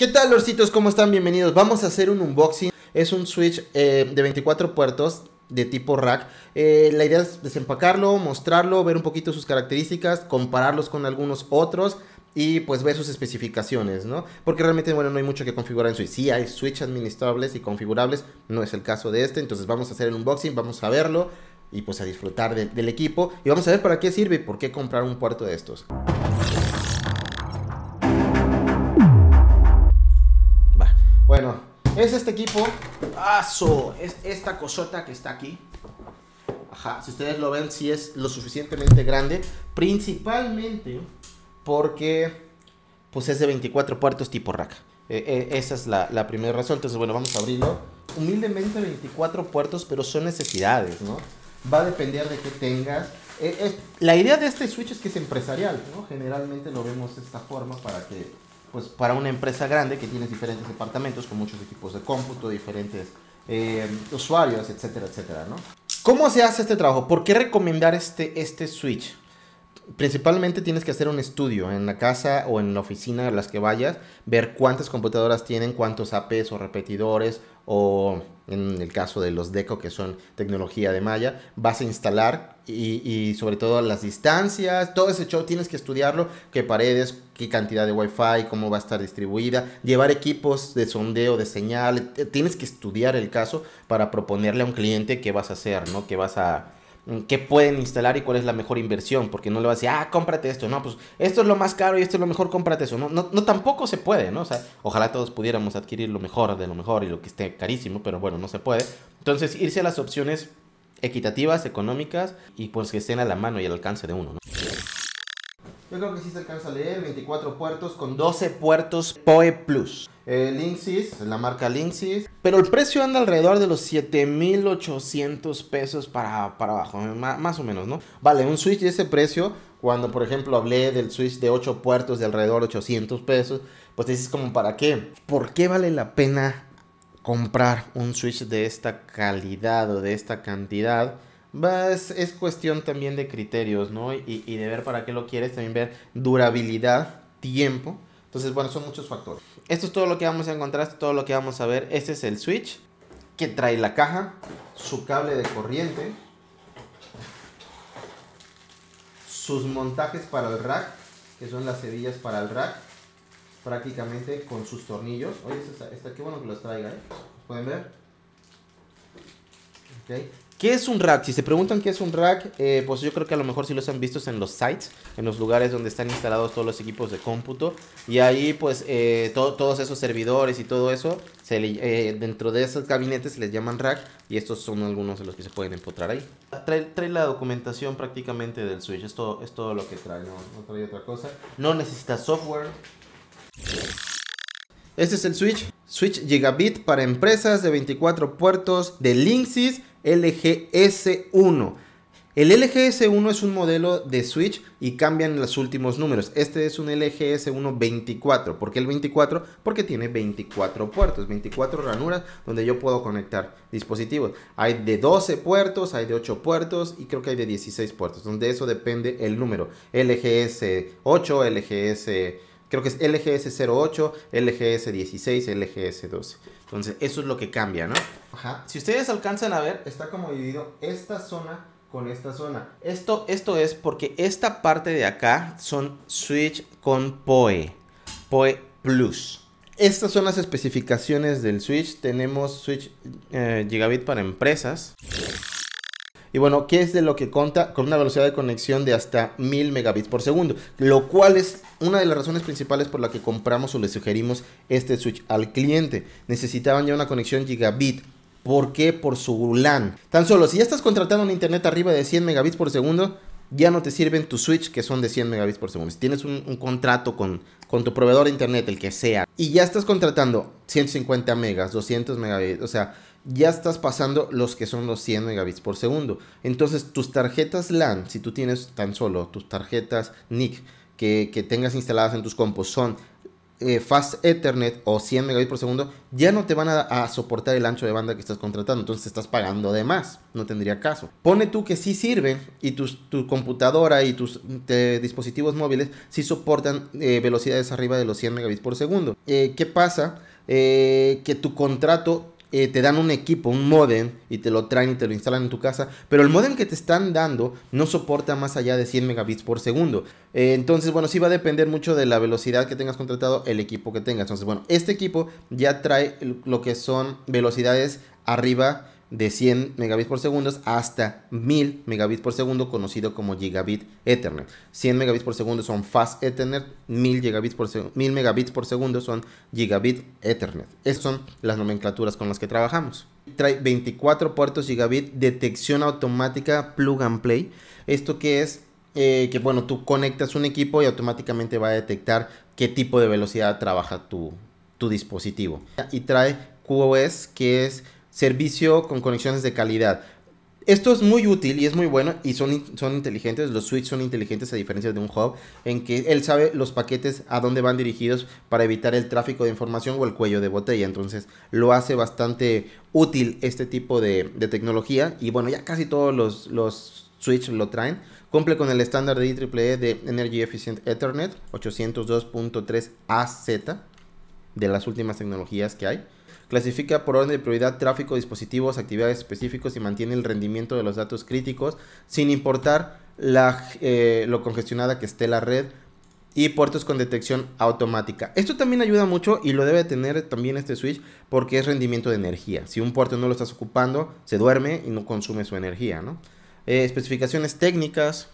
¿Qué tal, lorcitos? ¿Cómo están? Bienvenidos. Vamos a hacer un unboxing. Es un Switch eh, de 24 puertos de tipo rack. Eh, la idea es desempacarlo, mostrarlo, ver un poquito sus características, compararlos con algunos otros y pues ver sus especificaciones, ¿no? Porque realmente, bueno, no hay mucho que configurar en Switch. Sí hay Switch administrables y configurables, no es el caso de este, entonces vamos a hacer el unboxing, vamos a verlo y pues a disfrutar del equipo y vamos a ver para qué sirve y por qué comprar un puerto de estos. Es este equipo. ¡Aso! Es esta cosota que está aquí. Ajá, si ustedes lo ven, si es lo suficientemente grande. Principalmente porque pues es de 24 puertos tipo rack. E, e, esa es la, primera razón. Entonces, bueno, vamos a abrirlo. Humildemente 24 puertos, pero son necesidades, ¿no? Va a depender de qué tengas. Eh, eh, la idea de este switch es que es empresarial, ¿no? Generalmente lo vemos de esta forma para que pues para una empresa grande que tiene diferentes departamentos con muchos equipos de cómputo, diferentes eh, usuarios, etcétera, etcétera, ¿no? ¿Cómo se hace este trabajo? ¿Por qué recomendar este, este switch? principalmente tienes que hacer un estudio en la casa o en la oficina a las que vayas, ver cuántas computadoras tienen, cuántos APs o repetidores o en el caso de los DECO que son tecnología de malla, vas a instalar y, sobre todo las distancias, todo ese show tienes que estudiarlo, qué paredes, qué cantidad de wifi, cómo va a estar distribuida, llevar equipos de sondeo, de señal, eh, tienes que estudiar el caso para proponerle a un cliente qué vas a hacer, ¿no? Que vas a Mm, qué pueden instalar y cuál es la mejor inversión, porque no le va a decir, ah, cómprate esto, no, pues esto es lo más caro y esto es lo mejor, cómprate eso, no, no, tampoco se puede, ¿no? O sea, ojalá todos pudiéramos adquirir lo mejor de lo mejor y lo que esté carísimo, pero bueno, no se puede. Entonces, irse a las opciones equitativas, económicas y pues que estén a la mano y al alcance de uno, ¿no? Yo creo que sí se alcanza a leer, 24 puertos con 12 puertos POE Plus. Linksys, la marca Linksys. Pero el precio anda alrededor de los 7.800 pesos para, para abajo, eh, más o menos, ¿no? Vale, un Switch de ese precio, cuando por ejemplo hablé del Switch de 8 puertos de alrededor de 800 pesos, pues dices como, ¿para qué? ¿Por qué vale la pena comprar un Switch de esta calidad o de esta cantidad? Es, es, cuestión también de criterios, ¿no? Y, y, de ver para qué lo quieres, también ver durabilidad, tiempo. Entonces, bueno, son muchos factores. Esto es todo lo que vamos a encontrar, todo lo que vamos a ver. Este es el switch que trae la caja, su cable de corriente, sus montajes para el rack, que son las sedillas para el rack, prácticamente con sus tornillos. Oye, esta, qué bueno que los traiga, ¿eh? ¿Pueden ver? Ok ¿Qué es un rack? Si se preguntan qué es un rack, eh, pues yo creo que a lo mejor sí los han visto en los sites, en los lugares donde están instalados todos los equipos de cómputo. Y ahí pues eh, todos esos servidores y todo eso, eh, dentro de esos gabinetes se les llaman rack y estos son algunos de los que se pueden empotrar ahí. Trae, la documentación prácticamente del switch, Esto es todo lo que trae, no trae otra cosa. No necesita software. Este es el switch, switch gigabit para empresas de 24 puertos de Linksys LGS1. El LGS1 es un modelo de Switch y cambian los últimos números. Este es un LGS1 24. ¿Por qué el 24? Porque tiene 24 puertos, 24 ranuras donde yo puedo conectar dispositivos. Hay de 12 puertos, hay de 8 puertos y creo que hay de 16 puertos, donde eso depende el número. LGS8, LGS creo que es LGS08, LGS16, LGS12. Entonces, eso es lo que cambia, ¿no? Ajá. Si ustedes alcanzan a ver, está como dividido esta zona con esta zona. Esto, esto es porque esta parte de acá son switch con PoE, PoE Plus. Estas son las especificaciones del switch. Tenemos switch eh, gigabit para empresas. Y bueno, ¿qué es de lo que conta? Con una velocidad de conexión de hasta 1000 megabits por segundo, lo cual es una de las razones principales por la que compramos o le sugerimos este switch al cliente. Necesitaban ya una conexión gigabit. ¿Por qué? Por su LAN. Tan solo si ya estás contratando un internet arriba de 100 megabits por segundo, ya no te sirven tus switch que son de 100 megabits por segundo. Si tienes un, contrato con, con, tu proveedor de internet, el que sea, y ya estás contratando 150 megas, 200 megabits, o sea, ya estás pasando los que son los 100 megabits por segundo. Entonces tus tarjetas LAN, si tú tienes tan solo tus tarjetas NIC que, tengas instaladas en tus compos son eh, Fast Ethernet o 100 megabits por segundo, ya no te van a, soportar el ancho de banda que estás contratando. Entonces estás pagando de más, no tendría caso. Pone tú que sí sirve y tus, tu computadora y tus dispositivos móviles sí soportan eh, velocidades arriba de los 100 megabits por segundo. Eh, ¿Qué pasa? que tu contrato eh, te dan un equipo, un modem, y te lo traen y te lo instalan en tu casa, pero el modem que te están dando no soporta más allá de 100 megabits por segundo. Eh, entonces, bueno, sí va a depender mucho de la velocidad que tengas contratado, el equipo que tengas. Entonces, bueno, este equipo ya trae lo que son velocidades arriba de 100 megabits por segundo hasta 1000 megabits por segundo, conocido como gigabit Ethernet. 100 megabits por segundo son fast Ethernet, 1000, por megabits por segundo son gigabit Ethernet. Estas son las nomenclaturas con las que trabajamos. Trae 24 puertos gigabit, detección automática, plug and play. Esto que es eh, que bueno, tú conectas un equipo y automáticamente va a detectar qué tipo de velocidad trabaja tu, tu dispositivo. Y trae QoS, que es servicio con conexiones de calidad. Esto es muy útil y es muy bueno y son, son inteligentes, los switches son inteligentes a diferencia de un hub en que él sabe los paquetes a dónde van dirigidos para evitar el tráfico de información o el cuello de botella, entonces lo hace bastante útil este tipo de, tecnología y bueno, ya casi todos los, los lo traen, cumple con el estándar de IEEE de Energy Efficient Ethernet 802.3 AZ de las últimas tecnologías que hay. Clasifica por orden de prioridad tráfico, dispositivos, actividades específicos y mantiene el rendimiento de los datos críticos sin importar la, eh, lo congestionada que esté la red y puertos con detección automática. Esto también ayuda mucho y lo debe tener también este switch porque es rendimiento de energía. Si un puerto no lo estás ocupando, se duerme y no consume su energía, eh, especificaciones técnicas,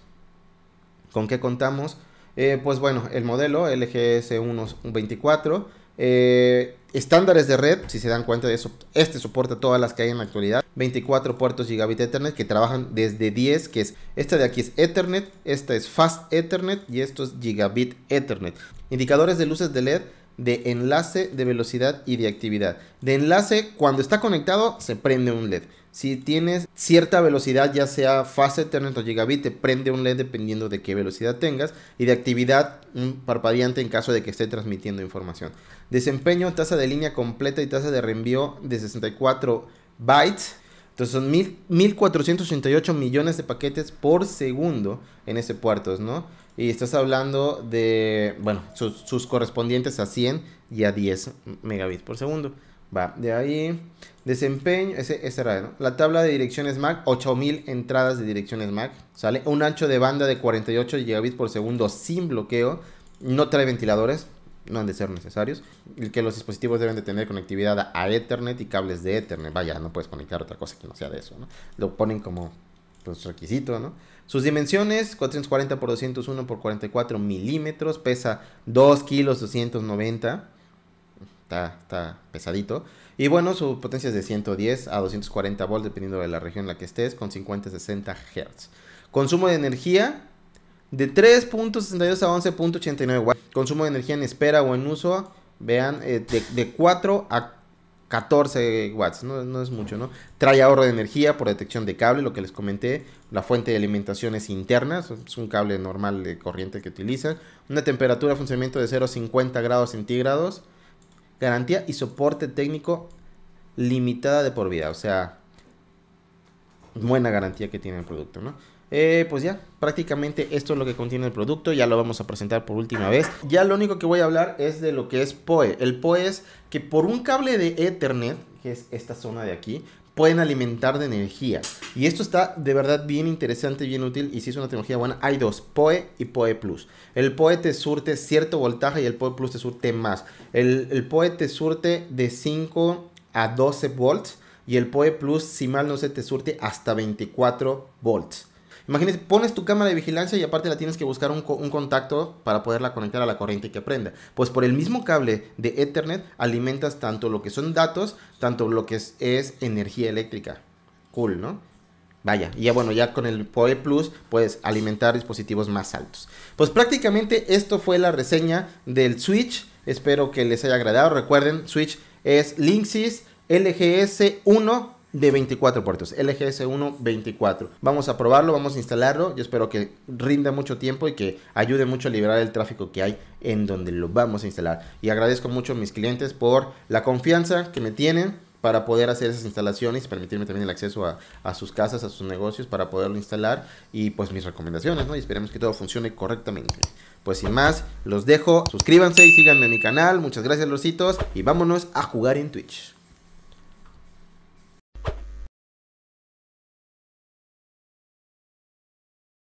¿con qué contamos? Eh, pues bueno, el modelo LGS124 eh, estándares de red, si se dan cuenta de eso, este soporta todas las que hay en la actualidad. 24 puertos Gigabit Ethernet que trabajan desde 10, que es esta de aquí es Ethernet, esta es Fast Ethernet y esto es Gigabit Ethernet. Indicadores de luces de LED, de enlace, de velocidad y de actividad. De enlace, cuando está conectado, se prende un LED. Si tienes cierta velocidad, ya sea fase, ethernet o gigabit, te prende un LED dependiendo de qué velocidad tengas. Y de actividad, un parpadeante en caso de que esté transmitiendo información. Desempeño, tasa de línea completa y tasa de reenvío de 64 bytes. Entonces son 1.488 millones de paquetes por segundo en ese puerto, ¿no? Y estás hablando de, bueno, sus, correspondientes a 100 y a 10 megabits por segundo. Va, de ahí. Desempeño, ese, ese era, ¿no? La tabla de direcciones MAC, 8000 entradas de direcciones MAC. Sale un ancho de banda de 48 gigabits por segundo sin bloqueo. No trae ventiladores, no han de ser necesarios. El que los dispositivos deben de tener conectividad a Ethernet y cables de Ethernet. Vaya, no puedes conectar otra cosa que no sea de eso, ¿no? Lo ponen como pues, requisito, ¿no? Sus dimensiones, 440 por 201 por 44 milímetros, pesa 2 kilos 290. Está, pesadito. Y bueno, su potencia es de 110 a 240 volts, dependiendo de la región en la que estés, con 50-60 Hz. Consumo de energía de 3.62 a 11.89 watts. Consumo de energía en espera o en uso, vean, eh, de, de 4 a 14 watts, no, no, es mucho, ¿no? Trae ahorro de energía por detección de cable, lo que les comenté. La fuente de alimentación es interna, es un cable normal de corriente que utilizan. Una temperatura de funcionamiento de 0 grados centígrados. Garantía y soporte técnico limitada de por vida, o sea, buena garantía que tiene el producto, ¿no? Eh, pues ya, prácticamente esto es lo que contiene el producto, ya lo vamos a presentar por última vez. Ya lo único que voy a hablar es de lo que es PoE. El PoE es que por un cable de Ethernet, que es esta zona de aquí, pueden alimentar de energía. Y esto está de verdad bien interesante, bien útil y si es una tecnología buena. Hay dos, PoE y PoE Plus. El PoE te surte cierto voltaje y el PoE Plus te surte más. El, el PoE te surte de 5 a 12 volts y el PoE Plus, si mal no se te surte hasta 24 volts. Imagínense, pones tu cámara de vigilancia y aparte la tienes que buscar un, contacto para poderla conectar a la corriente y que prenda. Pues por el mismo cable de Ethernet alimentas tanto lo que son datos, tanto lo que es, es energía eléctrica. Cool, ¿no? Vaya, y ya bueno, ya con el PoE Plus puedes alimentar dispositivos más altos. Pues prácticamente esto fue la reseña del Switch. Espero que les haya agradado. Recuerden, Switch es Linksys LGS1 de 24 puertos, LGS1 24. Vamos a probarlo, vamos a instalarlo. Yo espero que rinda mucho tiempo y que ayude mucho a liberar el tráfico que hay en donde lo vamos a instalar. Y agradezco mucho a mis clientes por la confianza que me tienen para poder hacer esas instalaciones y permitirme también el acceso a, sus casas, a sus negocios para poderlo instalar y pues mis recomendaciones, ¿no? Y esperemos que todo funcione correctamente. Pues sin más, los dejo, suscríbanse y síganme en mi canal, muchas gracias lositos y vámonos a jugar en Twitch.